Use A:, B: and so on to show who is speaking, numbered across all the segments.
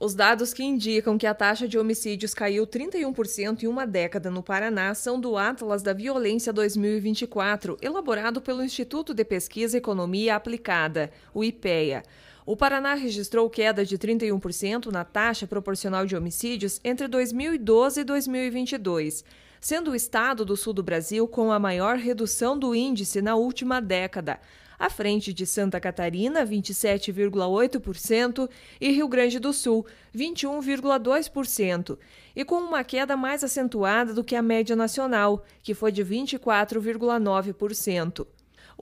A: Os dados que indicam que a taxa de homicídios caiu 31% em uma década no Paraná são do Atlas da Violência 2024, elaborado pelo Instituto de Pesquisa Economia Aplicada, o IPEA. O Paraná registrou queda de 31% na taxa proporcional de homicídios entre 2012 e 2022, sendo o estado do sul do Brasil com a maior redução do índice na última década à frente de Santa Catarina, 27,8%, e Rio Grande do Sul, 21,2%, e com uma queda mais acentuada do que a média nacional, que foi de 24,9%.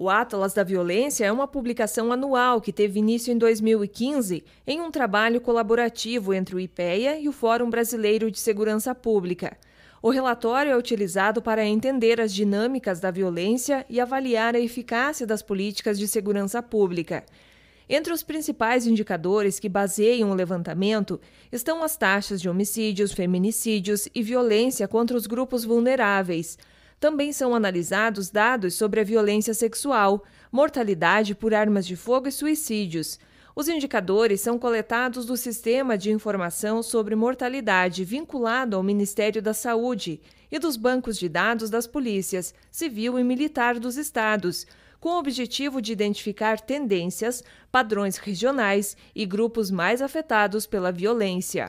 A: O Atlas da Violência é uma publicação anual que teve início em 2015 em um trabalho colaborativo entre o IPEA e o Fórum Brasileiro de Segurança Pública. O relatório é utilizado para entender as dinâmicas da violência e avaliar a eficácia das políticas de segurança pública. Entre os principais indicadores que baseiam o levantamento estão as taxas de homicídios, feminicídios e violência contra os grupos vulneráveis. Também são analisados dados sobre a violência sexual, mortalidade por armas de fogo e suicídios. Os indicadores são coletados do Sistema de Informação sobre Mortalidade vinculado ao Ministério da Saúde e dos bancos de dados das polícias civil e militar dos estados, com o objetivo de identificar tendências, padrões regionais e grupos mais afetados pela violência.